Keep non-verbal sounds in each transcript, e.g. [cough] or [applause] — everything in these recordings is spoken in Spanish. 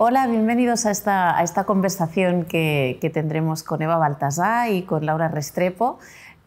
Hola, bienvenidos a esta, conversación que, tendremos con Eva Baltasar y con Laura Restrepo.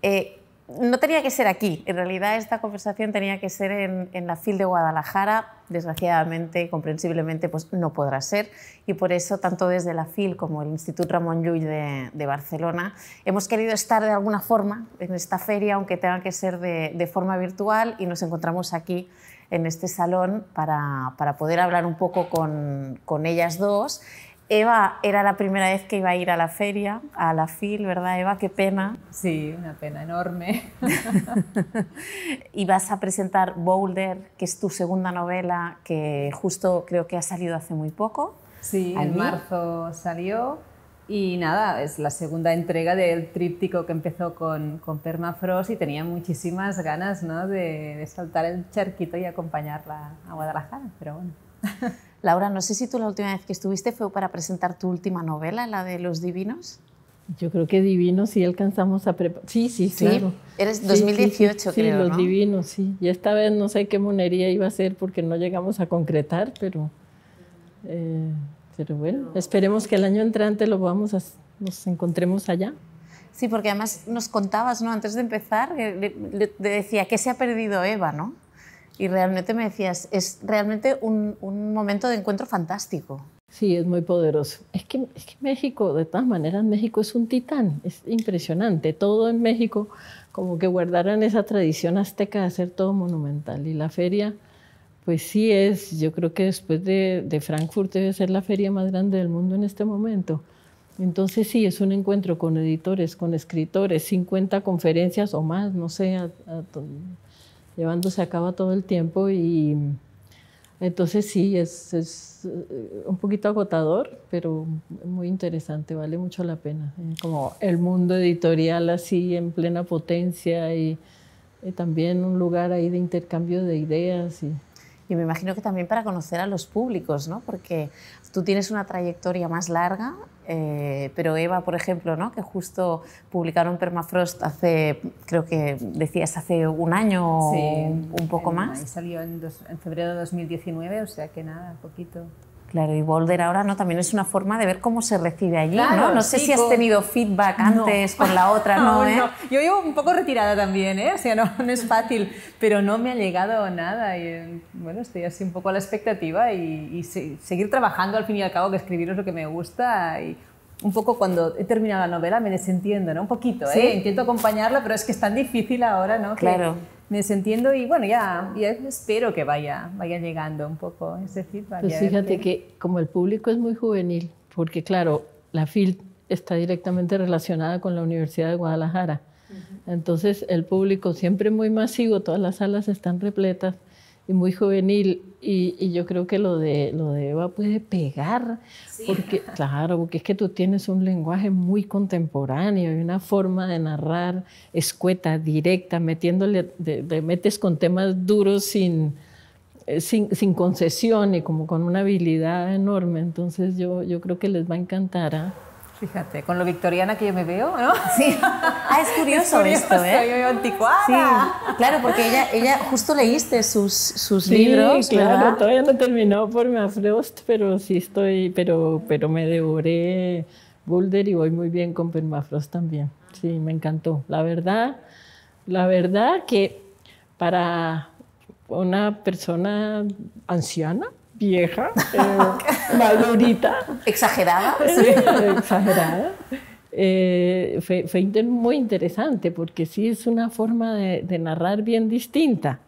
Eh, no tenía que ser aquí, en realidad esta conversación tenía que ser en, la FIL de Guadalajara, desgraciadamente, comprensiblemente, pues no podrá ser y por eso tanto desde la FIL como el Instituto Ramón Llull de, de Barcelona hemos querido estar de alguna forma en esta feria, aunque tenga que ser de, de forma virtual y nos encontramos aquí en este salón para, para poder hablar un poco con, con, ellas dos. Eva era la primera vez que iba a ir a la feria, a la FIL, ¿verdad, Eva? Qué pena. Sí, una pena enorme. [laughs] y vas a presentar Boulder, que es tu segunda novela, que justo creo que ha salido hace muy poco. Sí, en marzo salió y nada, es la segunda entrega del tríptico que empezó con, Permafrost y tenía muchísimas ganas ¿no? de, saltar el charquito y acompañarla a Guadalajara, pero bueno. [laughs] Laura, no sé si tú la última vez que estuviste fue para presentar tu última novela, la de Los Divinos. Yo creo que Divinos sí alcanzamos a preparar. Sí, sí, sí. Claro. Eres 2018, sí, sí, creo. Sí, Los Divinos, sí. Y esta vez no sé qué monería iba a ser porque no llegamos a concretar, pero. Eh, pero bueno, esperemos que el año entrante lo vamos nos encontremos allá. Sí, porque además nos contabas, ¿no? Antes de empezar, le decía que se ha perdido Eva, ¿no? Y realmente me decías, es realmente un, un momento de encuentro fantástico. Sí, es muy poderoso. Es que, es que México, de todas maneras, México es un titán, es impresionante. Todo en México, como que guardaran esa tradición azteca de hacer todo monumental. Y la feria, pues sí es, yo creo que después de, Frankfurt debe ser la feria más grande del mundo en este momento. Entonces sí, es un encuentro con editores, con escritores, 50 conferencias o más, no sé, llevándose a cabo todo el tiempo y entonces sí, es, eh, un poquito agotador, pero muy interesante, vale mucho la pena. Eh, como el mundo editorial así en plena potencia y, y también un lugar ahí de intercambio de ideas y y me imagino que también para conocer a los públicos, ¿no? Porque tú tienes una trayectoria más larga, eh, pero Eva, por ejemplo, ¿no? Que justo publicaron Permafrost hace, creo que decías, hace un año o un poco más. más. Salió en, en febrero de 2019, o sea que nada, poquito. Claro, y Boulder ahora no también es una forma de ver cómo se recibe allí, ¿no? No sé si has tenido feedback antes con la otra, [laughs] ¿no? Eh? no, Yo llevo un poco retirada también, ¿eh? O sea, no, es fácil, pero no me ha llegado nada. Y, eh, bueno, estoy así un poco a la expectativa y, seguir trabajando al fin y al cabo, que escribir es lo que me gusta. Y un poco cuando he terminado la novela me desentiendo, ¿no? Un poquito, ¿eh? Intento acompañarla, pero es que es tan difícil ahora, ¿no? Claro. Me desentiendo y bueno, ya, espero que vaya, llegando un poco ese feedback. Pues fíjate que... como el público es muy juvenil, porque claro, la FIL está directamente relacionada con la Universidad de Guadalajara. Entonces el público siempre muy masivo, todas las salas están repletas y muy juvenil. Y, yo creo que lo de, lo de Eva puede pegar, porque, [laughs] claro, porque es que tú tienes un lenguaje muy contemporáneo y una forma de narrar escueta, directa, metiéndole, de, metes con temas duros sin, eh, sin, sin, concesión y como con una habilidad enorme. Entonces yo, yo creo que les va a encantar. ¿ah? Fíjate, con lo victoriana que yo me veo, ¿no? Sí. [laughs] Ah, es curioso, esto, ¿eh? Yo veo anticuada. Sí, claro, porque ella, ella justo leíste sus, sus sí, libros, claro, todavía no terminó por Frost, pero sí estoy, pero, pero me devoré Boulder y voy muy bien con Permafrost también. Sí, me encantó. La verdad, la verdad que para una persona anciana, vieja, eh, madurita. Exagerada. [laughs] exagerada. Eh, fue, fue muy interesante porque sí es una forma de, de, narrar bien distinta.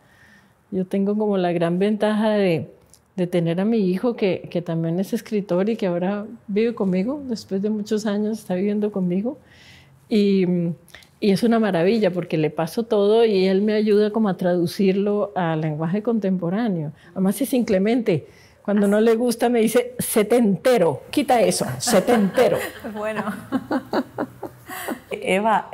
Yo tengo como la gran ventaja de, de tener a mi hijo que, que, también es escritor y que ahora vive conmigo, después de muchos años está viviendo conmigo. Y, y es una maravilla porque le paso todo y él me ayuda como a traducirlo al lenguaje contemporáneo. Además es inclemente cuando no le gusta me dice setentero, quita eso, setentero. [laughs] bueno. [laughs] Eva,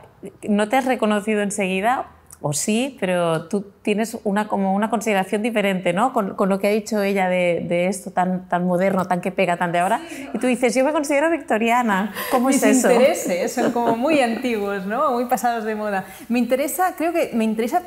¿no te has reconocido enseguida? O sí, pero tú tienes una, como una consideración diferente, ¿no? Con, lo que ha dicho ella de, de, esto tan, tan moderno, tan que pega, tan de ahora. Y tú dices, yo me considero victoriana. ¿Cómo es eso? Mis intereses son como muy [laughs] antiguos, ¿no? Muy pasados de moda. Me interesa, creo que me interesa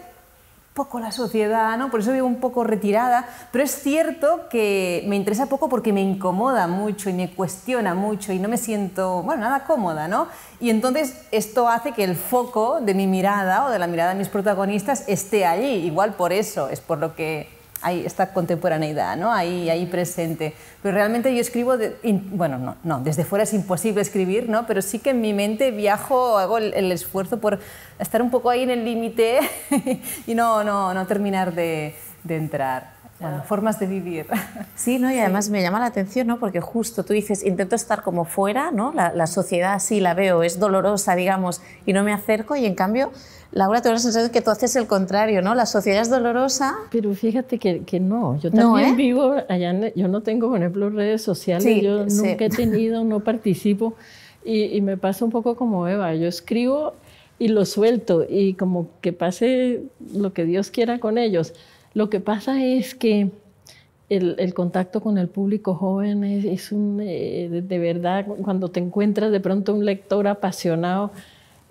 poco la sociedad, ¿no? Por eso vivo un poco retirada, pero es cierto que me interesa poco porque me incomoda mucho y me cuestiona mucho y no me siento, bueno, nada cómoda, ¿no? Y entonces esto hace que el foco de mi mirada o de la mirada de mis protagonistas esté allí, igual por eso, es por lo que hay esta contemporaneidad, ¿no? ahí, ahí presente. Pero realmente yo escribo, de, bueno, no, no, desde fuera es imposible escribir, ¿no? pero sí que en mi mente viajo, hago el, el esfuerzo por estar un poco ahí en el límite [laughs] y no, no, no terminar de, de entrar bueno, formas de vivir. [laughs] Sí, ¿no? y además me llama la atención, ¿no? porque justo tú dices, intento estar como fuera, ¿no? la, sociedad así la veo, es dolorosa, digamos, y no me acerco, y en cambio, Laura, tengo la sensación de que tú haces el contrario, ¿no? La sociedad es dolorosa. Pero fíjate que, no, yo también eh? vivo allá, yo no tengo, por ejemplo, redes sociales, yo nunca he tenido, no participo, y, y me pasa un poco como Eva, yo escribo y lo suelto, y como que pase lo que Dios quiera con ellos lo que pasa es que el, contacto con el público joven es, un, eh, de verdad, cuando te encuentras de pronto un lector apasionado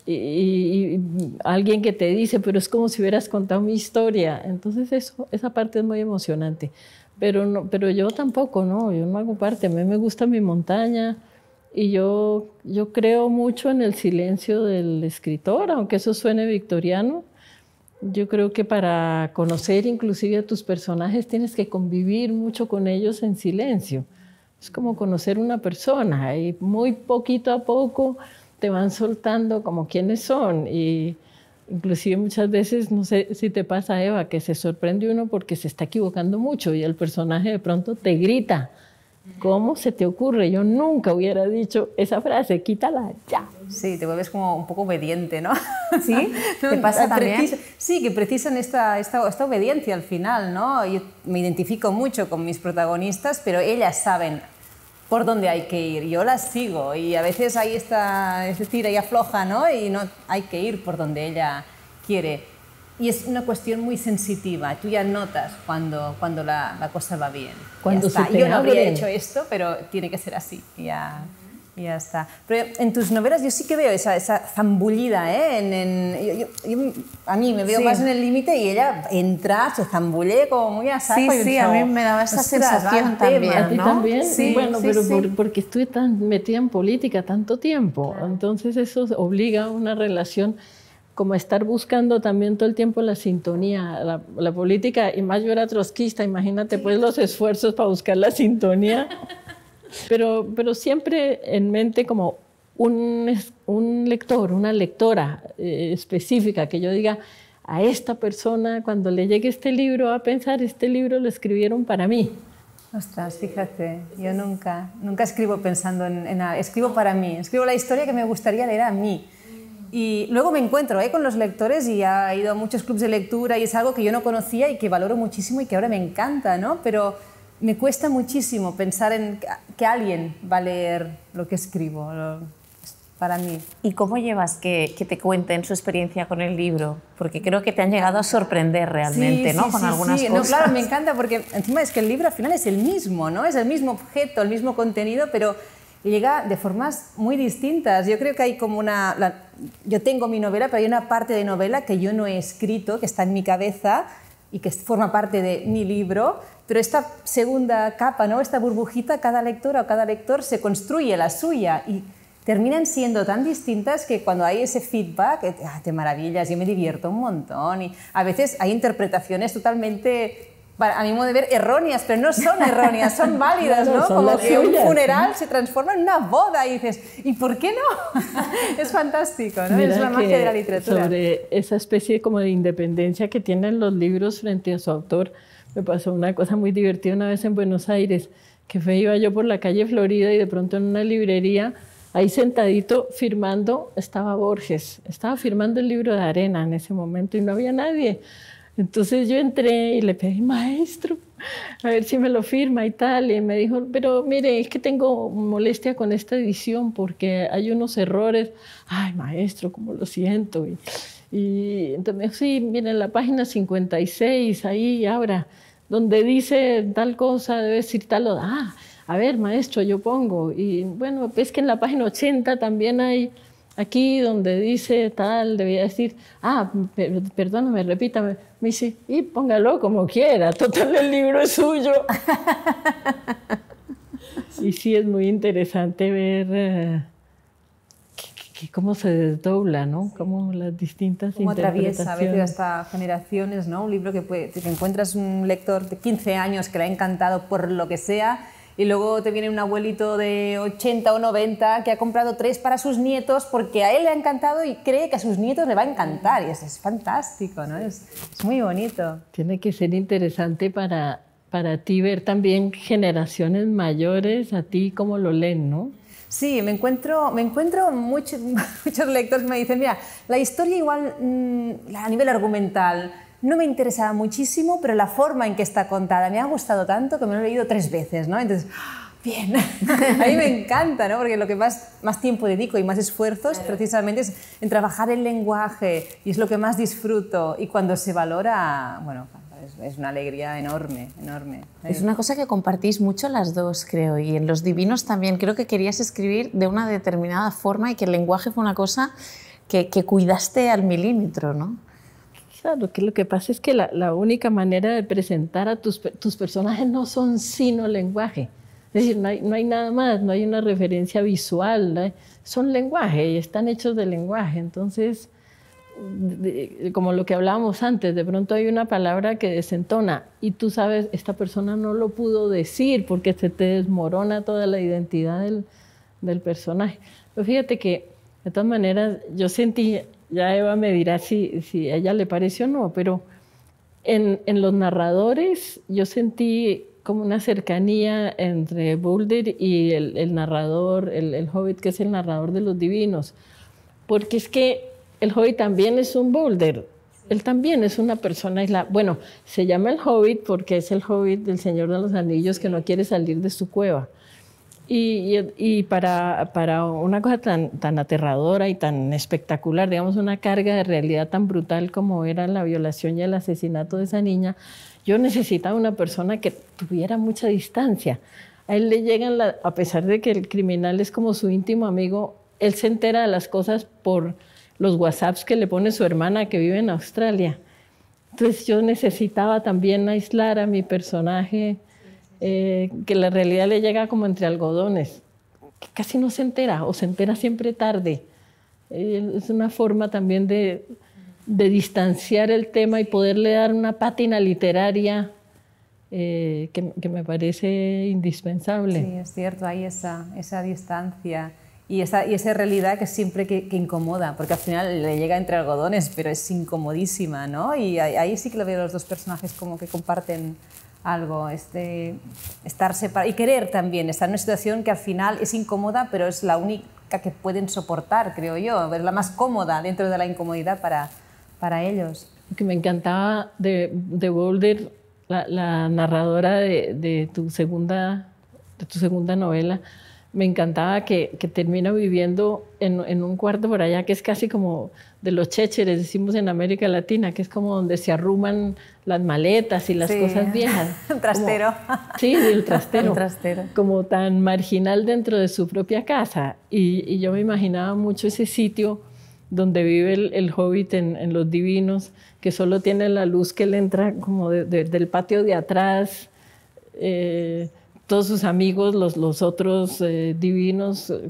y, alguien que te dice, pero es como si hubieras contado mi historia. Entonces eso, esa parte es muy emocionante. Pero, no, pero yo tampoco, no, yo no hago parte. A mí me gusta mi montaña, y yo, yo creo mucho en el silencio del escritor, aunque eso suene victoriano, yo creo que para conocer inclusive a tus personajes tienes que convivir mucho con ellos en silencio. Es como conocer una persona y muy poquito a poco te van soltando como quiénes son y inclusive muchas veces, no sé si te pasa Eva, que se sorprende uno porque se está equivocando mucho y el personaje de pronto te grita ¿Cómo se te ocurre? Yo nunca hubiera dicho esa frase, quítala ya. Sí, te vuelves como un poco obediente, ¿no? [laughs] Sí, te pasa también. sí, que precisan esta, esta, esta, obediencia al final, ¿no? Yo me identifico mucho con mis protagonistas, pero ellas saben por dónde hay que ir. Yo las sigo y a veces ahí está es decir, ella afloja, ¿no? Y no hay que ir por donde ella quiere y es una cuestión muy sensitiva. Tú ya notas cuando, cuando la, cosa va bien. Cuando Yo no habría hecho esto, pero tiene que ser así. Ya, ya está. Pero en tus novelas yo sí que veo esa, esa zambullida. ¿eh? En, a mí me veo más en el límite y ella entra, se zambulle como muy a saco. Sí, sí, a mí me daba esa sensación también. ¿A ti también? Sí, bueno, sí, pero porque estuve tan metida en política tanto tiempo. Entonces eso obliga a una relación como estar buscando también todo el tiempo la sintonía, la, política, y más yo era trotskista, imagínate pues los esfuerzos para buscar la sintonía, [laughs] pero, siempre en mente como un, lector, una lectora eh, específica, que yo diga, a esta persona cuando le llegue este libro a pensar, este libro lo escribieron para mí. Ostras, fíjate, yo nunca, nunca escribo pensando en, en escribo para mí, escribo la historia que me gustaría leer a mí. Y luego me encuentro ¿eh? con los lectores y ha ido a muchos clubes de lectura y es algo que yo no conocía y que valoro muchísimo y que ahora me encanta, ¿no? Pero me cuesta muchísimo pensar en que alguien va a leer lo que escribo. Para mí. ¿Y cómo llevas que, te cuenten su experiencia con el libro? Porque creo que te han llegado a sorprender realmente, ¿no? con sí, algunas cosas. No, claro, me encanta porque encima es que el libro al final es el mismo, ¿no? Es el mismo objeto, el mismo contenido, pero llega de formas muy distintas. Yo creo que hay como una yo tengo mi novela, pero hay una parte de novela que yo no he escrito, que está en mi cabeza y que forma parte de mi libro, pero esta segunda capa, ¿no? esta burbujita, cada lectora o cada lector se construye la suya y terminan siendo tan distintas que cuando hay ese feedback, ah, te maravillas, yo me divierto un montón y a veces hay interpretaciones totalmente a mi modo de ver, erróneas, pero no son erróneas, son válidas, [laughs] ¿no? Como que un funeral se transforma en una boda y dices, ¿y por qué no? [laughs] es fantástico, ¿no? es la magia de la literatura. Sobre esa especie como de independencia que tienen los libros frente a su autor, me pasó una cosa muy divertida una vez en Buenos Aires, que fue, iba yo por la calle Florida y de pronto en una librería, ahí sentadito firmando, estaba Borges, estaba firmando el libro de Arena en ese momento y no había nadie entonces yo entré y le pedí, maestro, a ver si me lo firma y tal. Y me dijo, pero mire, es que tengo molestia con esta edición porque hay unos errores. Ay, maestro, como lo siento. Y, entonces me dijo, sí, en la página 56, ahí ahora, donde dice tal cosa, debe decir tal o ah, a ver, maestro, yo pongo. Y bueno, es pues que en la página 80 también hay Aquí donde dice tal, debía decir, ah, perdóname, repítame. Me dice, y póngalo como quiera, total el libro es suyo. [laughs] y sí es muy interesante ver eh, cómo se desdobla, ¿no? Cómo las distintas cómo atraviesa a veces hasta generaciones, ¿no? Un libro que, te que encuentras un lector de 15 años que le ha encantado por lo que sea y luego te viene un abuelito de 80 o 90 que ha comprado tres para sus nietos porque a él le ha encantado y cree que a sus nietos le va a encantar. Y eso es fantástico, ¿no? Es, es muy bonito. Tiene que ser interesante para, para ti ver también generaciones mayores, a ti cómo lo leen, ¿no? Sí, me encuentro, me encuentro muchos [laughs] muchos lectores que me dicen, mira, la historia igual mm, a nivel argumental no me interesaba muchísimo, pero la forma en que está contada me ha gustado tanto que me lo he leído tres veces, ¿no? Entonces, ¡ah! bien, [laughs] a mí me encanta, ¿no? Porque lo que más, más tiempo dedico y más esfuerzos precisamente es en trabajar el lenguaje y es lo que más disfruto y cuando se valora, bueno, es, una alegría enorme, enorme. Es una cosa que compartís mucho las dos, creo, y en Los Divinos también. Creo que querías escribir de una determinada forma y que el lenguaje fue una cosa que, que cuidaste al milímetro, ¿no? Lo que lo que pasa es que la, la única manera de presentar a tus, tus, personajes no son sino lenguaje. Es decir, no hay, no hay nada más, no hay una referencia visual, son lenguaje y están hechos de lenguaje. Entonces, como lo que hablábamos antes, de pronto hay una palabra que desentona y tú sabes, esta persona no lo pudo decir porque se te desmorona toda la identidad del, del personaje. Pero fíjate que, de todas maneras, yo sentí ya Eva me dirá si, si a ella le pareció o no, pero en, los narradores yo sentí como una cercanía entre Boulder y el, narrador, el, hobbit que es el narrador de los divinos, porque es que el hobbit también es un Boulder, él también es una persona isla. Bueno, se llama el hobbit porque es el hobbit del Señor de los Anillos que no quiere salir de su cueva. Y, para, una cosa tan, aterradora y tan espectacular, digamos, una carga de realidad tan brutal como era la violación y el asesinato de esa niña, yo necesitaba una persona que tuviera mucha distancia. A él le llegan, a pesar de que el criminal es como su íntimo amigo, él se entera de las cosas por los WhatsApps que le pone su hermana que vive en Australia. Entonces yo necesitaba también aislar a mi personaje eh, que la realidad le llega como entre algodones, que casi no se entera o se entera siempre tarde. Eh, es una forma también de, distanciar el tema y poderle dar una pátina literaria eh, que, me parece indispensable. Sí, es cierto, hay esa, distancia. Y esa, realidad que siempre que, incomoda, porque al final le llega entre algodones, pero es incomodísima, ¿no? Y ahí, ahí sí que lo veo los dos personajes como que comparten algo, este, estar separado y querer también, estar en una situación que al final es incómoda, pero es la única que pueden soportar, creo yo, es la más cómoda dentro de la incomodidad para, para ellos. que me encantaba de, de Boulder, la, narradora de, tu segunda, de tu segunda novela, me encantaba que, termina viviendo en, un cuarto por allá que es casi como de los chécheres, decimos en América Latina, que es como donde se arruman las maletas y las cosas viejas. [laughs] Un trastero. sí, el [laughs] trastero. trastero. Como tan marginal dentro de su propia casa. Y, yo me imaginaba mucho ese sitio donde vive el, hobbit en, Los Divinos, que solo tiene la luz que le entra como desde el del patio de atrás. Eh, todos sus amigos, los, los otros eh, divinos. Eh,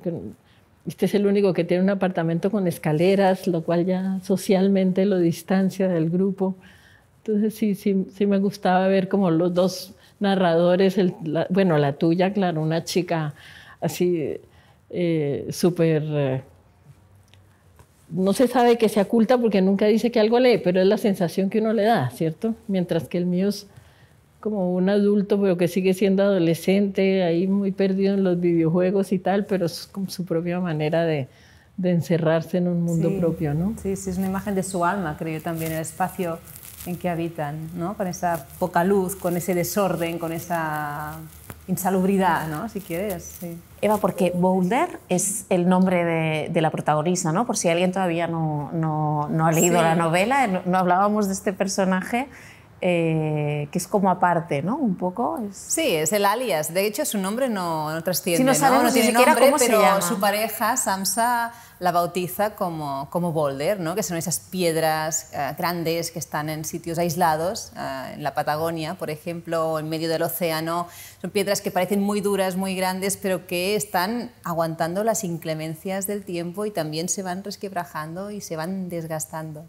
este es el único que tiene un apartamento con escaleras, lo cual ya socialmente lo distancia del grupo. Entonces sí, sí, sí me gustaba ver como los dos narradores, bueno, la tuya, claro, una chica así eh, súper... no se sabe que se oculta porque nunca dice que algo lee, pero es la sensación que uno le da, ¿cierto? Mientras que el mío es como un adulto, pero que sigue siendo adolescente, ahí muy perdido en los videojuegos y tal, pero es como su propia manera de, de encerrarse en un mundo propio, ¿no? Sí, sí, es una imagen de su alma, creo yo también, el espacio en que habitan, ¿no? Con esa poca luz, con ese desorden, con esa insalubridad, ¿no? Si quieres, Eva, porque Boulder es el nombre de, de, la protagonista, ¿no? Por si alguien todavía no, no, no ha leído la novela, no hablábamos de este personaje eh, que es como aparte, ¿no? Un poco. Sí, es el alias. De hecho, su nombre no, trasciende. Sí, no, sabemos ¿no? tiene ni siquiera nombre, pero se llama. su pareja, Samsa, la bautiza como, como boulder, ¿no? que son esas piedras eh, grandes que están en sitios aislados, eh, en la Patagonia, por ejemplo, o en medio del océano. Son piedras que parecen muy duras, muy grandes, pero que están aguantando las inclemencias del tiempo y también se van resquebrajando y se van desgastando.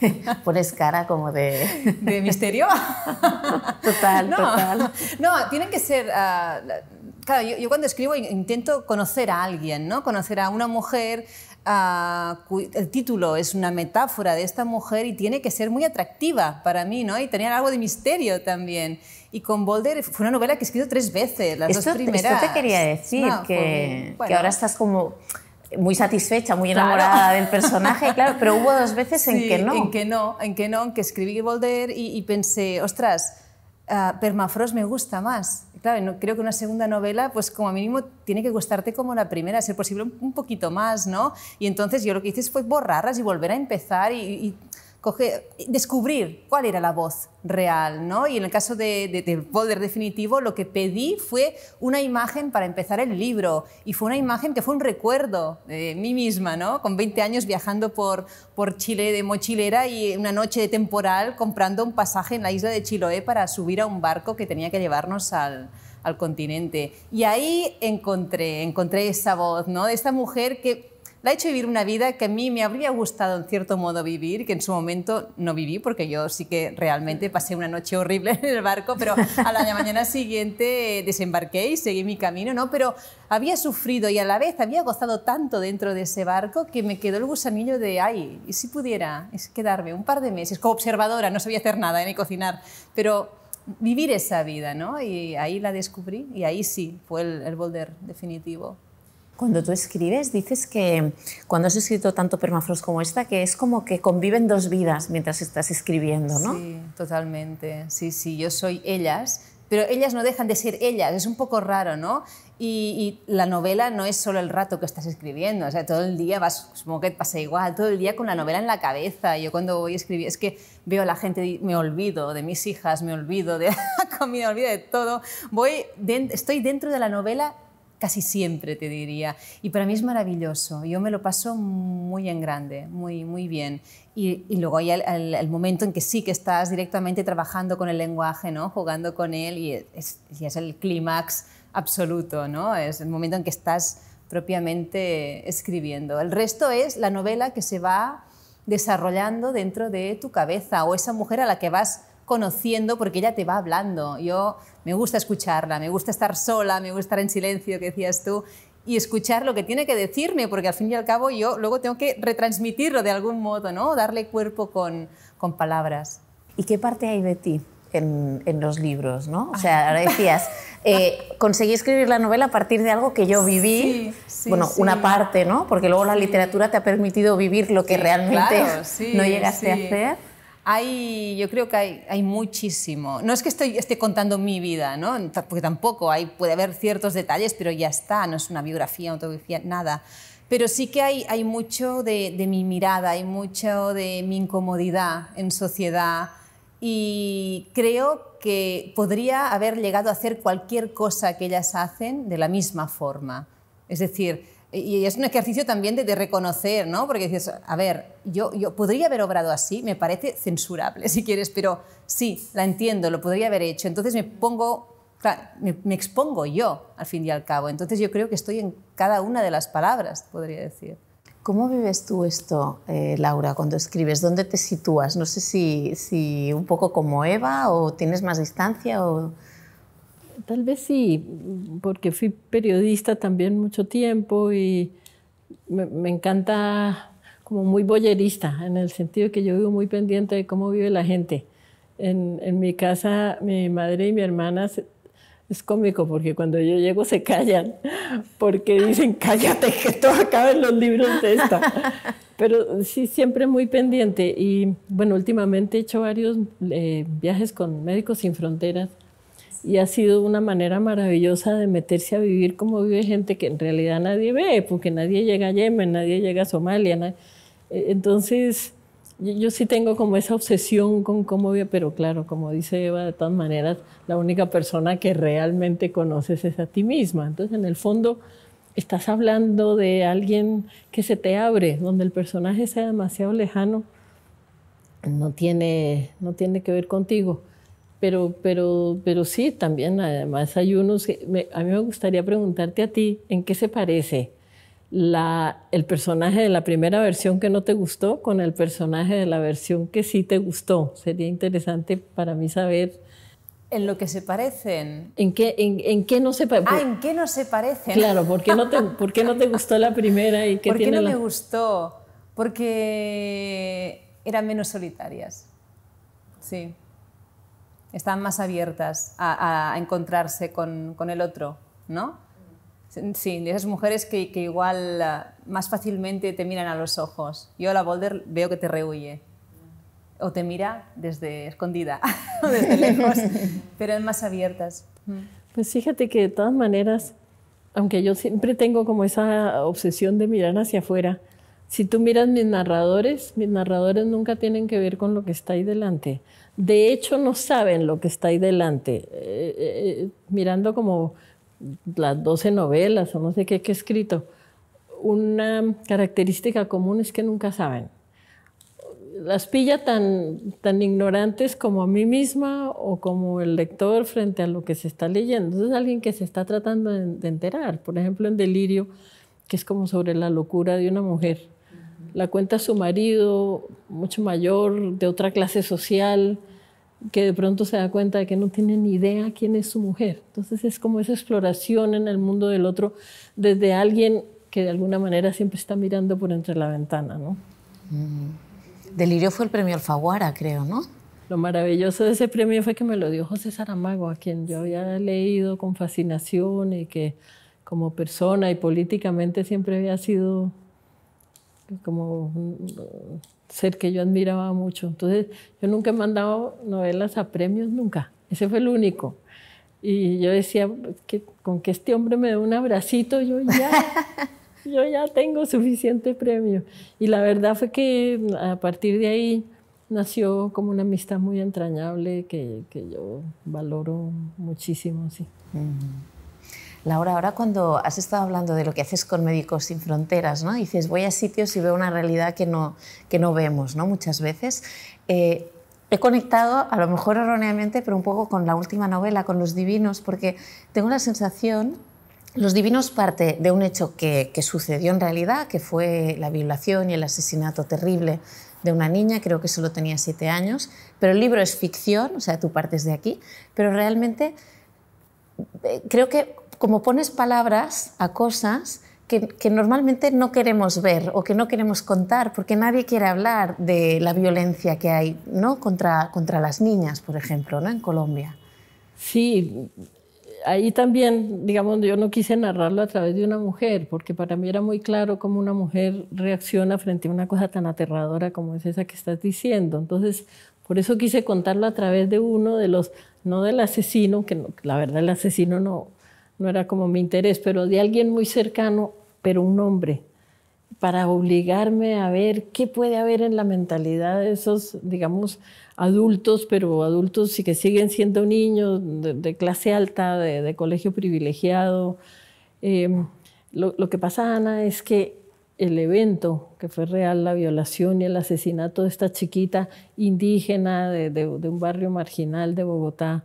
[laughs] Pones cara como de... [laughs] ¿De misterio? [laughs] total, no, total. No, tienen que ser... Ah, claro, yo, cuando escribo intento conocer a alguien, ¿no? Conocer a una mujer... Ah, el título es una metáfora de esta mujer y tiene que ser muy atractiva para mí, ¿no? Y tener algo de misterio también. Y con Boulder fue una novela que he escrito tres veces, las dos primeras. Esto te quería decir, que, que, ahora estás como muy satisfecha, muy enamorada del personaje, claro, pero hubo dos veces en que no. En que no, en que no, en que escribí volver y, y pensé, ostras, ah, Permafrost me gusta más. claro, no, creo que una segunda novela, pues como mínimo, tiene que gustarte como la primera, ser posible un, poquito más, ¿no? Y entonces yo lo que hice fue borrarlas y volver a empezar y, y descubrir cuál era la voz real. ¿no? Y en el caso de, del poder definitivo, lo que pedí fue una imagen para empezar el libro. Y fue una imagen que fue un recuerdo de mí misma, ¿no? con 20 años viajando por, Chile de mochilera y una noche de temporal comprando un pasaje en la isla de Chiloé para subir a un barco que tenía que llevarnos al, continente. Y ahí encontré, encontré esa voz ¿no? de esta mujer que la he hecho vivir una vida que a mí me habría gustado en cierto modo vivir, que en su momento no viví, porque yo sí que realmente pasé una noche horrible en el barco, pero a la mañana siguiente eh, desembarqué y seguí mi camino, ¿no? Pero había sufrido y a la vez había gozado tanto dentro de ese barco que me quedó el gusanillo de, ay, ¿y si pudiera es quedarme un par de meses como observadora? No sabía hacer nada, ¿eh? ni cocinar, pero vivir esa vida, ¿no? Y ahí la descubrí y ahí sí fue el, el boulder definitivo. Cuando tú escribes, dices que cuando has escrito tanto permafrost como esta, que es como que conviven dos vidas mientras estás escribiendo, ¿no? Sí, totalmente. Sí, sí, yo soy ellas, pero ellas no dejan de ser ellas. Es un poco raro, ¿no? Y, la novela no es solo el rato que estás escribiendo, o sea, todo el día vas, supongo que pasa igual, todo el día con la novela en la cabeza. Yo cuando voy a escribir, es que veo a la gente, y me olvido de mis hijas, me olvido de [laughs] la comida, me olvido de todo. Voy, estoy dentro de la novela casi siempre, te diría. Y para mí es maravilloso. Yo me lo paso muy en grande, muy, muy bien. Y, luego hay el, momento en que sí que estás directamente trabajando con el lenguaje, ¿no? jugando con él, y es, es el clímax absoluto, ¿no? es el momento en que estás propiamente escribiendo. El resto es la novela que se va desarrollando dentro de tu cabeza o esa mujer a la que vas conociendo porque ella te va hablando. Yo me gusta escucharla, me gusta estar sola, me gusta estar en silencio, que decías tú, y escuchar lo que tiene que decirme, porque al fin y al cabo yo luego tengo que retransmitirlo de algún modo, ¿no? Darle cuerpo con, palabras. ¿Y qué parte hay de ti en, los libros, no? O sea, ahora [laughs] decías, eh, conseguí escribir la novela a partir de algo que yo viví, bueno, una parte, ¿no? Porque luego la literatura te ha permitido vivir lo que realmente [laughs] no llegaste a hacer. Hay, yo creo que hay, muchísimo. No es que estoy, esté contando mi vida, ¿no? porque tampoco hay, puede haber ciertos detalles, pero ya está, no es una biografía, autobiografía, nada. Pero sí que hay, mucho de, de mi mirada, hay mucho de mi incomodidad en sociedad y creo que podría haber llegado a hacer cualquier cosa que ellas hacen de la misma forma. Es decir, y es un ejercicio también de, reconocer, ¿no? Porque dices, a ver, yo, yo podría haber obrado así, me parece censurable [laughs] si quieres, pero sí, la entiendo, lo podría haber hecho. Entonces me pongo, claro, me, expongo yo al fin y al cabo. Entonces yo creo que estoy en cada una de las palabras, podría decir. ¿Cómo vives tú esto, eh, Laura, cuando escribes? ¿Dónde te sitúas? No sé si, si un poco como Eva o tienes más distancia o... Tal vez sí, porque fui periodista también mucho tiempo y me, encanta como muy boyerista, en el sentido que yo vivo muy pendiente de cómo vive la gente. En, mi casa, mi madre y mi hermana es cómico porque cuando yo llego se callan, porque dicen, cállate, que todo acaba en los libros de esta. [laughs] Pero sí, siempre muy pendiente. Y bueno, últimamente he hecho varios eh, viajes con Médicos Sin Fronteras y ha sido una manera maravillosa de meterse a vivir como vive gente que en realidad nadie ve, porque nadie llega a Yemen, nadie llega a Somalia. E-, entonces, yo, sí tengo como esa obsesión con cómo vive, pero claro, como dice Eva, de todas maneras, la única persona que realmente conoces es a ti misma. Entonces, en el fondo, estás hablando de alguien que se te abre, donde el personaje sea demasiado lejano, no tiene, no tiene que ver contigo. Pero, pero, pero sí, también además hay unos... a mí me gustaría preguntarte a ti, ¿en qué se parece la, el personaje de la primera versión que no te gustó con el personaje de la versión que sí te gustó? Sería interesante para mí saber... ¿En lo que se parecen? ¿En qué, en, qué no se parecen? Ah, ¿en qué no se parecen? Claro, ¿por qué no te, no te gustó la primera? y qué ¿Por qué no me gustó? Porque eran menos solitarias. Sí están más abiertas a, encontrarse con, el otro, ¿no? Sí, de esas mujeres que, igual ah, más fácilmente te miran a los ojos. Yo a la Boulder veo que te rehuye o te mira desde escondida o [laughs] desde lejos, [laughs] pero es más abiertas. Mm. Pues fíjate que de todas maneras, aunque yo siempre tengo como esa obsesión de mirar hacia afuera, si tú miras mis narradores, mis narradores nunca tienen que ver con lo que está ahí delante. De hecho, no saben lo que está ahí delante. Eh, eh, eh, mirando como las 12 novelas o no sé qué que he escrito, una característica común es que nunca saben. Las pilla tan, tan ignorantes como a mí misma o como el lector frente a lo que se está leyendo. Entonces, alguien que se está tratando de enterar, por ejemplo, en Delirio, que es como sobre la locura de una mujer la cuenta su marido, mucho mayor, de otra clase social, que de pronto se da cuenta de que no tiene ni idea quién es su mujer. Entonces es como esa exploración en el mundo del otro desde alguien que de alguna manera siempre está mirando por entre la ventana, ¿no? Mm. Delirio fue el premio Alfaguara, creo, ¿no? Lo maravilloso de ese premio fue que me lo dio José Saramago, a quien yo había leído con fascinación y que como persona y políticamente siempre había sido como un ser que yo admiraba mucho. Entonces, yo nunca he mandado novelas a premios, nunca. Ese fue el único. Y yo decía, que, con que este hombre me dé un abracito, yo ya, [laughs] yo ya tengo suficiente premio. Y la verdad fue que a partir de ahí nació como una amistad muy entrañable que, que yo valoro muchísimo, sí. Laura, ahora cuando has estado hablando de lo que haces con Médicos Sin Fronteras, ¿no? dices, voy a sitios y veo una realidad que no, que no vemos ¿no? muchas veces. Eh, he conectado, a lo mejor erróneamente, pero un poco con la última novela, con Los Divinos, porque tengo la sensación, Los Divinos parte de un hecho que, que sucedió en realidad, que fue la violación y el asesinato terrible de una niña, creo que solo tenía siete años, pero el libro es ficción, o sea, tú partes de aquí, pero realmente eh, creo que como pones palabras a cosas que, normalmente no queremos ver o que no queremos contar, porque nadie quiere hablar de la violencia que hay ¿no? contra, contra las niñas, por ejemplo, ¿no? en Colombia. Sí, ahí también, digamos, yo no quise narrarlo a través de una mujer, porque para mí era muy claro cómo una mujer reacciona frente a una cosa tan aterradora como es esa que estás diciendo. Entonces, por eso quise contarlo a través de uno de los, no del asesino, que la verdad el asesino no, no era como mi interés, pero de alguien muy cercano, pero un hombre, para obligarme a ver qué puede haber en la mentalidad de esos, digamos, adultos, pero adultos que siguen siendo niños de, clase alta, de, colegio privilegiado. Eh, lo, que pasa, Ana, es que el evento que fue real, la violación y el asesinato de esta chiquita indígena de un barrio marginal de Bogotá,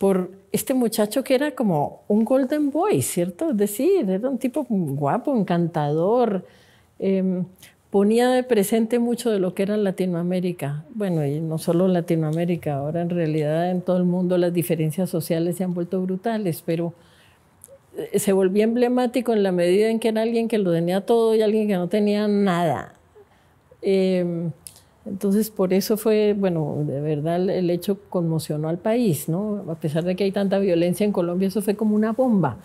por este muchacho que era como un golden boy, ¿cierto? Es decir, era un tipo guapo, encantador, em, ponía de presente mucho de lo que era Latinoamérica. Bueno, y no solo Latinoamérica, ahora en realidad en todo el mundo las diferencias sociales se han vuelto brutales, pero eh, se volvía emblemático en la medida en que era alguien que lo tenía todo y alguien que no tenía nada. Eh, entonces, por eso fue, bueno, de verdad el hecho conmocionó al país, ¿no? A pesar de que hay tanta violencia en Colombia, eso fue como una bomba.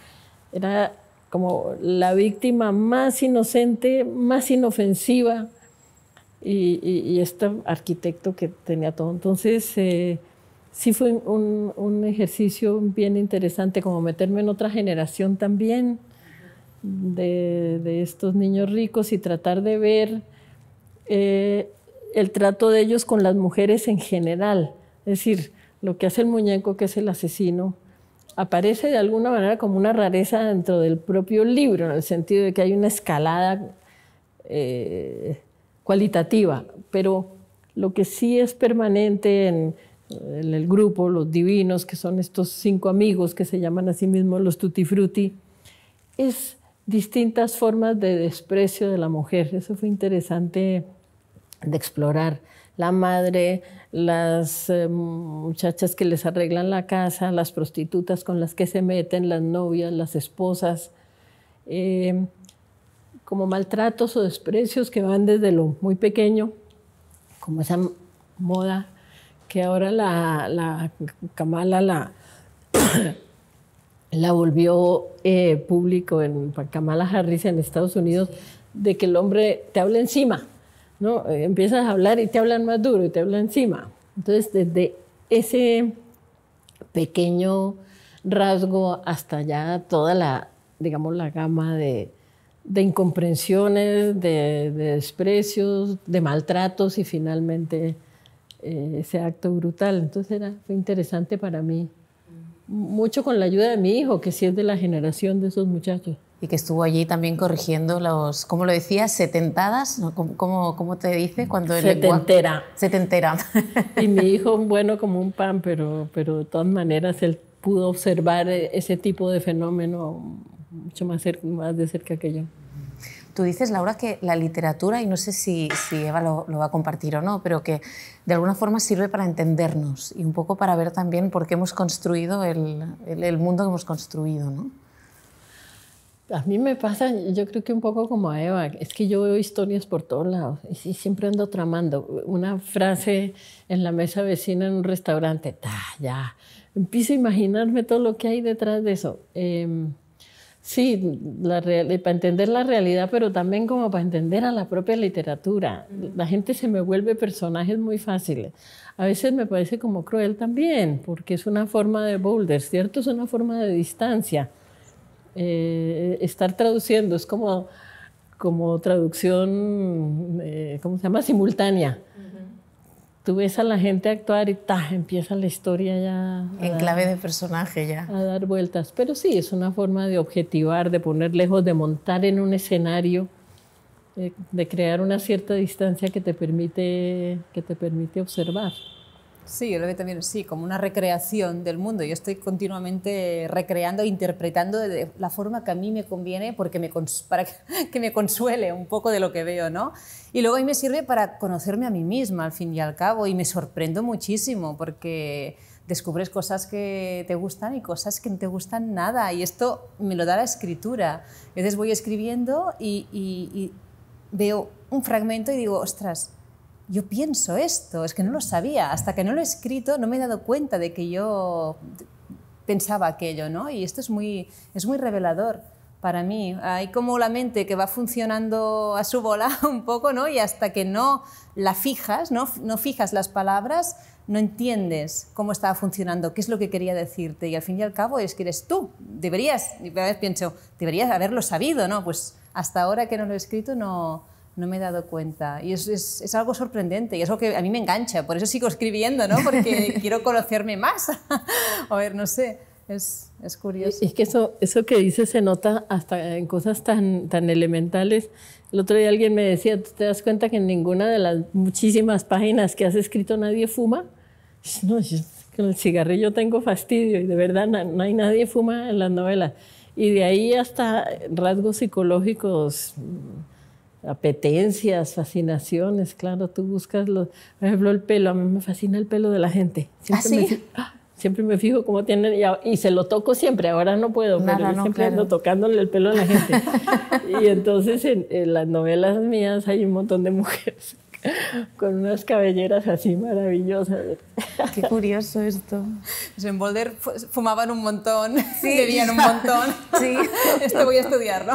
Era como la víctima más inocente, más inofensiva, y, este arquitecto que tenía todo. Entonces, eh, sí fue un, ejercicio bien interesante, como meterme en otra generación también de, estos niños ricos y tratar de ver... Eh, el trato de ellos con las mujeres en general. Es decir, lo que hace el muñeco, que es el asesino, aparece de alguna manera como una rareza dentro del propio libro, en el sentido de que hay una escalada eh, cualitativa, pero lo que sí es permanente en, en, el grupo, los divinos, que son estos cinco amigos que se llaman a sí mismos los tutti frutti, es distintas formas de desprecio de la mujer. Eso fue interesante de explorar la madre, las eh, muchachas que les arreglan la casa, las prostitutas con las que se meten, las novias, las esposas, eh, como maltratos o desprecios que van desde lo muy pequeño, como esa moda que ahora la, Kamala la, [coughs] la volvió eh, público en Kamala Harris en Estados Unidos, de que el hombre te habla encima ¿no? Eh, empiezas a hablar y te hablan más duro y te hablan encima. Entonces, desde ese pequeño rasgo hasta ya toda la, digamos, la gama de, incomprensiones, de, desprecios, de maltratos y finalmente eh, ese acto brutal. Entonces era, fue interesante para mí, mucho con la ayuda de mi hijo, que sí es de la generación de esos muchachos y que estuvo allí también corrigiendo los, ¿cómo lo decías? ¿Setentadas? ¿Cómo, cómo, te dice? cuando Setentera. Setentera. [laughs] Y mi hijo, bueno, como un pan, pero, pero de todas maneras él pudo observar e, ese tipo de fenómeno mucho más, más de cerca que yo. Tú dices, Laura, que la literatura, y no sé si, si Eva lo, va a compartir o no, pero que de alguna forma sirve para entendernos y un poco para ver también por qué hemos construido el, el, el mundo que hemos construido, ¿no? A mí me pasa, yo creo que un poco como a Eva, es que yo veo historias por todos lados y siempre ando tramando. Una frase en la mesa vecina en un restaurante, ta, ya, empiezo a imaginarme todo lo que hay detrás de eso. Em, sí, eh, para entender la realidad, pero también como para entender a la propia literatura. Mm. La gente se me vuelve personajes muy fáciles. A veces me parece como cruel también, porque es una forma de Boulder, ¿cierto? Es una forma de distancia. Eh, estar traduciendo, es como, como traducción, eh, ¿cómo se llama? Simultánea. Tú ves a la gente actuar y ta, empieza la historia ya. En clave de personaje ya. A dar vueltas. Pero sí, es una forma de objetivar, de poner lejos, de montar en un escenario, de, eh, de crear una cierta distancia que te permite, que te permite observar. Sí, yo lo veo también, sí, como una recreación del mundo. Yo estoy continuamente recreando, e interpretando de la forma que a mí me conviene porque me para [laughs] que me consuele un poco de lo que veo, ¿no? Y luego mí me sirve para conocerme a mí misma, al fin y al cabo, y me sorprendo muchísimo porque descubres cosas que te gustan y cosas que no te gustan nada. Y esto me lo da la escritura. Entonces voy escribiendo y, y veo un fragmento y digo, ostras, yo pienso esto, es que no lo sabía, hasta que no lo he escrito no me he dado cuenta de que yo pensaba aquello, ¿no? Y esto es muy, es muy revelador para mí. Hay como la mente que va funcionando a su bola [laughs] un poco, ¿no? Y hasta que no la fijas, no, no fijas las palabras, no entiendes cómo estaba funcionando, qué es lo que quería decirte. Y al fin y al cabo es que eres tú, deberías, y pienso, deberías haberlo sabido, ¿no? Pues hasta ahora que no lo he escrito no no me he dado cuenta. Y es, es, algo sorprendente y es algo que a mí me engancha, por eso sigo escribiendo, ¿no? Porque [laughs] quiero conocerme más. [laughs] a ver, no sé, es, es curioso. Es que eso, eso que dices se nota hasta en cosas tan, tan elementales. El otro día alguien me decía, te das cuenta que en ninguna de las muchísimas páginas que has escrito nadie fuma? No, con el cigarrillo tengo fastidio y de verdad no, no hay nadie fuma en las novelas. Y de ahí hasta rasgos psicológicos apetencias, fascinaciones, claro, tú buscas, los, por ejemplo, el pelo, a mí me fascina el pelo de la gente. Siempre ¿Ah, me, [laughs] ¡Ah! siempre me fijo cómo tienen y, se lo toco siempre, ahora no puedo, pero siempre ando tocándole el pelo a la gente. [laughs] y entonces en, las novelas mías hay un montón de mujeres [laughs] con unas cabelleras así maravillosas. Qué curioso esto. En Boulder fumaban un montón, [laughs] bebían un montón. [laughs] Sí. Esto voy a estudiarlo.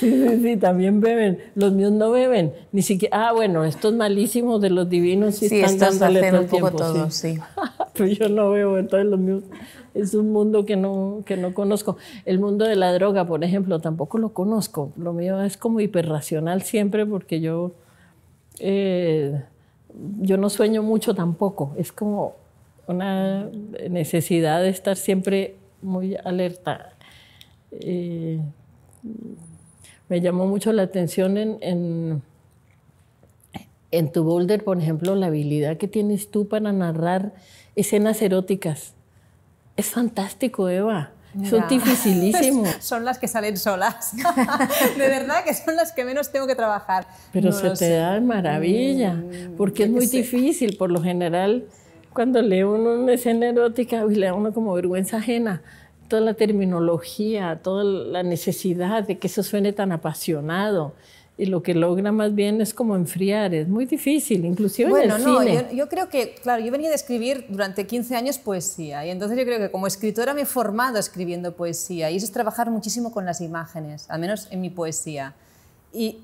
Sí, sí, sí, también beben. Los míos no beben, ni siquiera. Ah, bueno, estos malísimos de los divinos sí, sí están un sí. Pero yo no bebo. entonces los míos es un mundo que no, que no conozco. El mundo de la droga, por ejemplo, tampoco lo conozco. Lo mío es como hiperracional siempre porque yo eh, yo no sueño mucho tampoco, es como una necesidad de estar siempre muy alerta. Eh, me llamó mucho la atención en, en, en, tu boulder, por ejemplo, la habilidad que tienes tú para narrar escenas eróticas. Es fantástico, Eva. Son dificilísimos. [laughs] son las que salen solas. [laughs] de verdad que son las que menos tengo que trabajar. Pero se te dan da maravilla, mm, porque es muy difícil. Por lo general, cuando lee uno una escena erótica, y le da uno como vergüenza ajena. Toda la terminología, toda la necesidad de que eso suene tan apasionado y lo que logra más bien es como enfriar, es muy difícil, inclusive en el Yo, creo que, claro, yo venía de escribir durante 15 años poesía y entonces yo creo que como escritora me he formado escribiendo poesía y eso es trabajar muchísimo con las imágenes, al menos en mi poesía. Y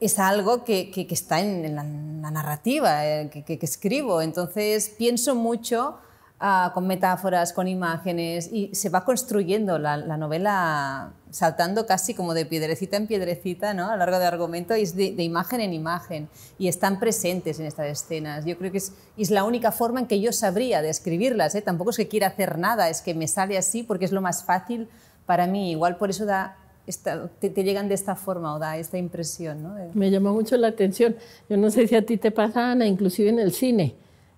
es algo que, está en la, narrativa eh, que escribo, entonces pienso mucho con metáforas, con imágenes, y se va construyendo la, novela saltando casi como de piedrecita en piedrecita, ¿no? a lo largo del argumento, y es de, imagen en imagen, y están presentes en estas escenas. Yo creo que es, la única forma en que yo sabría describirlas, ¿eh? tampoco es que quiera hacer nada, es que me sale así porque es lo más fácil para mí, igual por eso da te, llegan de esta forma o da esta impresión. ¿no? Me llamó mucho la atención. Yo no sé si a ti te pasa, Ana, inclusive en el cine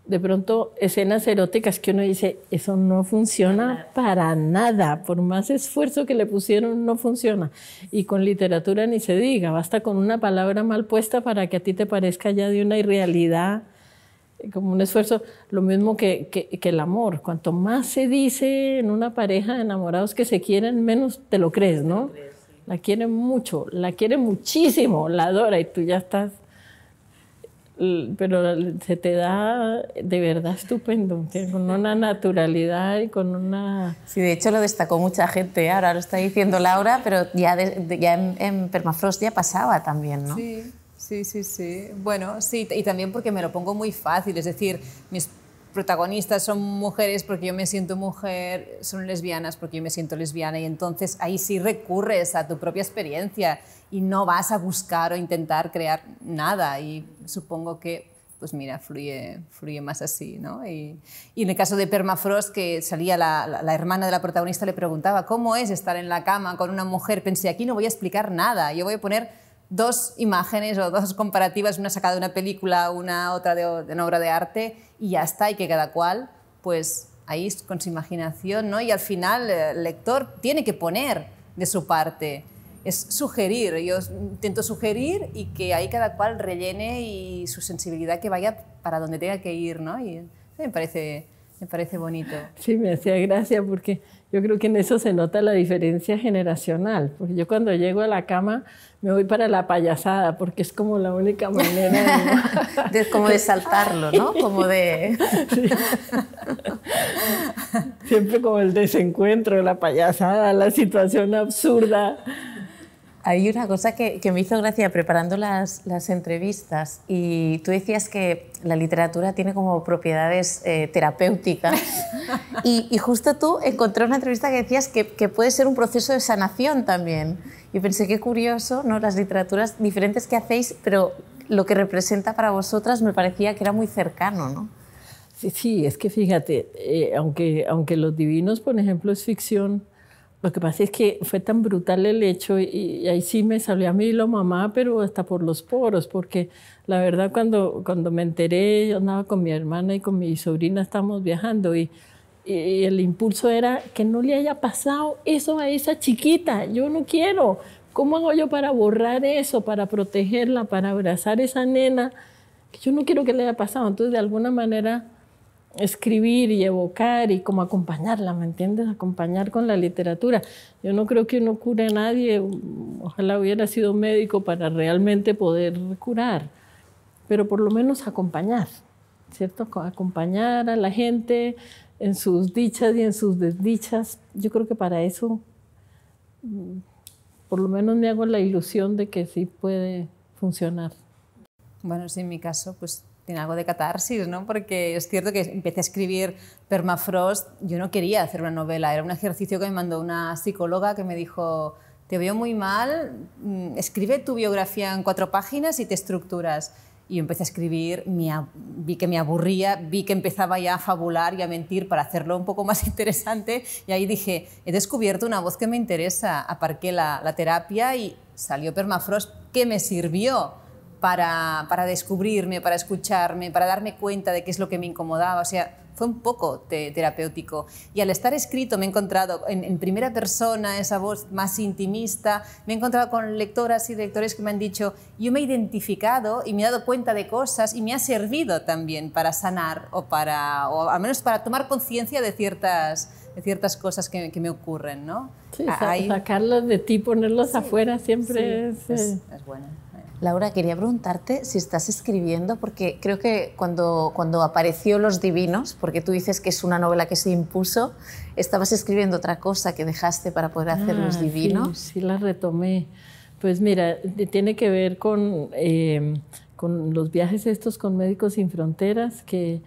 de pronto escenas eróticas que uno dice, eso no funciona para nada, por más esfuerzo que le pusieron, no funciona. Y con literatura ni se diga, basta con una palabra mal puesta para que a ti te parezca ya de una irrealidad, como un esfuerzo, lo mismo que, que, el amor. Cuanto más se dice en una pareja de enamorados que se quieren, menos te lo crees, ¿no? La quieren mucho, la quieren muchísimo, la adora y tú ya estás pero se te da de verdad estupendo, con una naturalidad y con una... Sí, de hecho lo destacó mucha gente, ¿eh? ahora lo está diciendo Laura, pero ya, ya en, Permafrost ya pasaba también, ¿no? Sí, sí, sí, sí. Bueno, sí, y también porque me lo pongo muy fácil, es decir, mis protagonistas son mujeres porque yo me siento mujer, son lesbianas porque yo me siento lesbiana y entonces ahí sí recurres a tu propia experiencia y no vas a buscar o intentar crear nada y supongo que pues mira, fluye, fluye más así, ¿no? Y, en el caso de Permafrost, que salía la, hermana de la protagonista, le preguntaba, ¿cómo es estar en la cama con una mujer? Pensé, aquí no voy a explicar nada, yo voy a poner dos imágenes o dos comparativas, una sacada de una película, una otra de, una obra de arte, y ya está, y que cada cual, pues ahí con su imaginación, ¿no? Y al final eh, el lector tiene que poner de su parte, es sugerir, yo intento sugerir y que ahí cada cual rellene y su sensibilidad que vaya para donde tenga que ir, ¿no? Y me parece, me parece bonito. Sí, me hacía gracia porque yo creo que en eso se nota la diferencia generacional, porque yo cuando llego a la cama me voy para la payasada, porque es como la única manera de... [laughs] como de saltarlo, ¿no? Como de... [laughs] Siempre como el desencuentro, la payasada, la situación absurda. Hay una cosa que, me hizo gracia preparando las, las, entrevistas y tú decías que la literatura tiene como propiedades eh, terapéuticas [laughs] y, justo tú encontré una entrevista que decías que, puede ser un proceso de sanación también. Y pensé qué curioso, ¿no? Las literaturas diferentes que hacéis, pero lo que representa para vosotras me parecía que era muy cercano, ¿no? Sí, sí, es que fíjate, eh, aunque, aunque Los Divinos, por ejemplo, es ficción, lo que pasa es que fue tan brutal el hecho y, ahí sí me salió a mí lo mamá, pero hasta por los poros, porque la verdad cuando, cuando me enteré, yo andaba con mi hermana y con mi sobrina, estábamos viajando y, el impulso era que no le haya pasado eso a esa chiquita, yo no quiero, ¿cómo hago yo para borrar eso, para protegerla, para abrazar a esa nena? Que yo no quiero que le haya pasado, entonces de alguna manera escribir y evocar y como acompañarla, ¿me entiendes? Acompañar con la literatura. Yo no creo que uno cure a nadie, ojalá hubiera sido médico para realmente poder curar, pero por lo menos acompañar, ¿cierto? Acompañar a la gente en sus dichas y en sus desdichas. Yo creo que para eso, mm, por lo menos me hago la ilusión de que sí puede funcionar. Bueno, sí, en mi caso, pues tiene algo de catarsis, ¿no? Porque es cierto que empecé a escribir Permafrost, yo no quería hacer una novela, era un ejercicio que me mandó una psicóloga que me dijo, te veo muy mal, mm, escribe tu biografía en cuatro páginas y te estructuras. Y empecé a escribir, vi que me aburría, vi que empezaba ya a fabular y a mentir para hacerlo un poco [laughs] más interesante y ahí dije, he descubierto una voz que me interesa, aparqué la, la terapia y salió Permafrost, que me sirvió para, para, descubrirme, para escucharme, para darme cuenta de qué es lo que me incomodaba. O sea, fue un poco terapéutico. Y al estar escrito me he encontrado en, primera persona, esa voz más intimista, me he encontrado con lectoras y lectores que me han dicho, yo me he identificado y me he dado cuenta de cosas y me ha servido también para sanar o para, o al menos para tomar conciencia de ciertas, de ciertas cosas que, me ocurren, ¿no? Sí, sacarlos de ti, ponerlos afuera siempre es, es eh, bueno. Laura, quería preguntarte si estás escribiendo, porque creo que cuando, cuando apareció Los Divinos, porque tú dices que es una novela que se impuso, estabas escribiendo otra cosa que dejaste para poder hacer Los ah, Divinos. Sí, sí, la retomé. Pues mira, tiene que ver con, eh, con los viajes estos con Médicos Sin Fronteras, que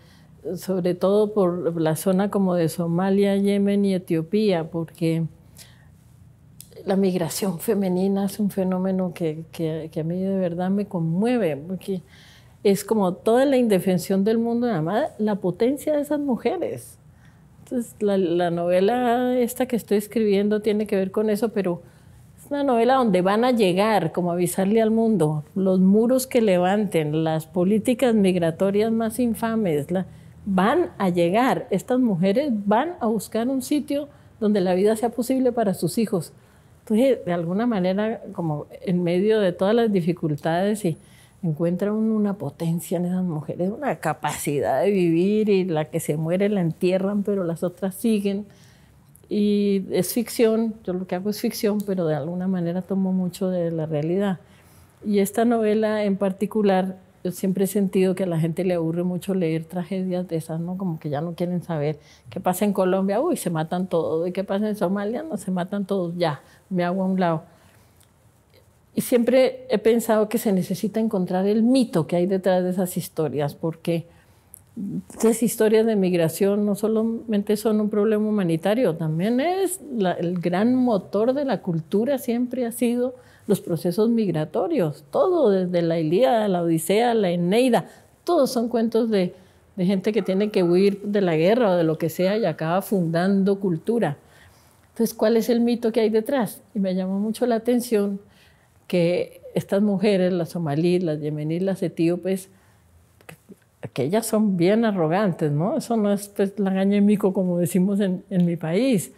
sobre todo por la zona como de Somalia, Yemen y Etiopía, porque la migración femenina es un fenómeno que, a mí de verdad me conmueve, porque es como toda la indefensión del mundo, además la potencia de esas mujeres. Entonces, la, la, novela esta que estoy escribiendo tiene que ver con eso, pero es una novela donde van a llegar, como avisarle al mundo, los muros que levanten, las políticas migratorias más infames, van a llegar, estas mujeres van a buscar un sitio donde la vida sea posible para sus hijos entonces, de alguna manera, como en medio de todas las dificultades y encuentra una potencia en esas mujeres, una capacidad de vivir y la que se muere la entierran, pero las otras siguen. Y es ficción, yo lo que hago es ficción, pero de alguna manera tomo mucho de la realidad. Y esta novela en particular yo siempre he sentido que a la gente le aburre mucho leer tragedias de esas, ¿no? Como que ya no quieren saber qué pasa en Colombia, uy, se matan todos, y qué pasa en Somalia, no, se matan todos, ya, me hago a un lado. Y siempre he pensado que se necesita encontrar el mito que hay detrás de esas historias, porque esas historias de migración no solamente son un problema humanitario, también es el gran motor de la cultura, siempre ha sido los procesos migratorios, todo, desde la Ilíada, la Odisea, la Eneida, todos son cuentos de, gente que tiene que huir de la guerra o de lo que sea y acaba fundando cultura. Entonces, ¿cuál es el mito que hay detrás? Y me llamó mucho la atención que estas mujeres, las somalíes, las yemeníes, las etíopes, que ellas son bien arrogantes, ¿no? Eso no es pues, la mico, como decimos en, en mi país.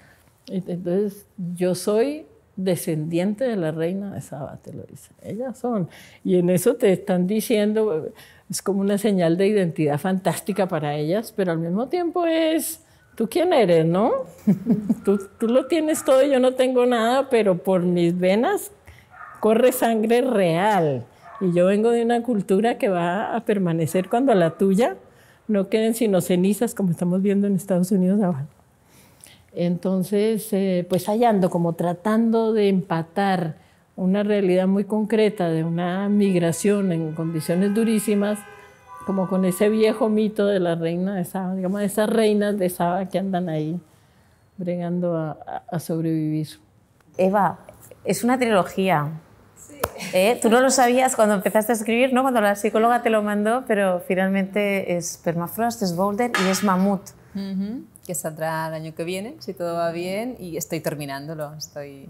Entonces, yo soy descendiente de la reina de Saba, te lo dicen. Ellas son. Y en eso te están diciendo, es como una señal de identidad fantástica para ellas, pero al mismo tiempo es, tú quién eres, ¿no? [laughs] tú, lo tienes todo yo no tengo nada, pero por mis venas corre sangre real. Y yo vengo de una cultura que va a permanecer cuando la tuya no queden sino cenizas, como estamos viendo en Estados Unidos ahora. Entonces, eh, pues hallando, como tratando de empatar una realidad muy concreta de una migración en condiciones durísimas, como con ese viejo mito de la reina de Saba, digamos, esas reinas de Saba que andan ahí bregando a, sobrevivir. Eva, es una trilogía. Sí. ¿Eh? Tú no lo sabías cuando empezaste a escribir, ¿no? Cuando la psicóloga te lo mandó, pero finalmente es Permafrost, es Boulder y es Mamut que saldrá el año que viene, si todo va bien, y estoy terminándolo, estoy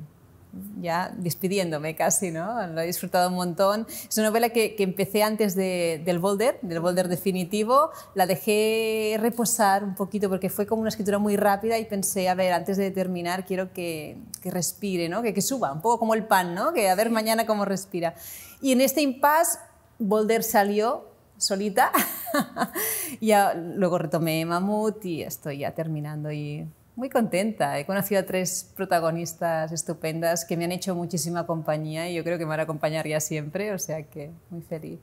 ya despidiéndome casi, ¿no? Lo he disfrutado un montón. Es una novela que, que empecé antes de, del Boulder, del Boulder definitivo. La dejé reposar un poquito porque fue como una escritura muy rápida y pensé, a ver, antes de terminar quiero que, que respire, ¿no? Que, que, suba, un poco como el pan, ¿no? Que a ver mañana cómo respira. Y en este impasse, Boulder salió solita [laughs] [laughs] ya luego retomé Mamut y estoy ya terminando y muy contenta. He conocido a tres protagonistas estupendas que me han hecho muchísima compañía y yo creo que me van a acompañar ya siempre, o sea que muy feliz.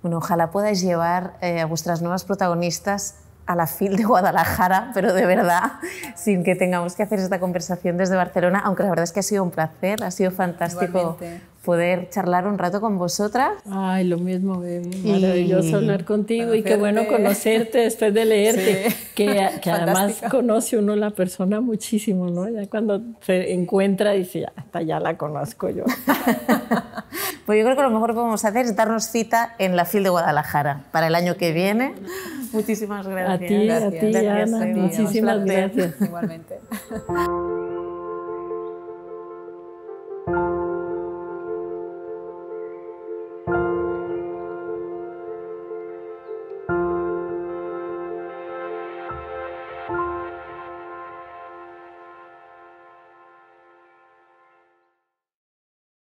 Bueno, ojalá podáis llevar eh, a vuestras nuevas protagonistas a la FIL de Guadalajara, pero de verdad, sin que tengamos que hacer esta conversación desde Barcelona, aunque la verdad es que ha sido un placer, ha sido fantástico poder charlar un rato con vosotras. Ay, lo mismo, es Maravilloso hablar contigo y qué bueno conocerte después de leerte, que, [laughs] además conoce uno la persona muchísimo, ¿no? Ya cuando se encuentra y dice, hasta ya la conozco yo. [laughs] pues yo creo que lo mejor que podemos hacer es darnos cita en la FIL de Guadalajara para el año que viene. Muchísimas gracias. A ti, a ti, a Ana. Muchísimas gracias. [laughs] Igualmente.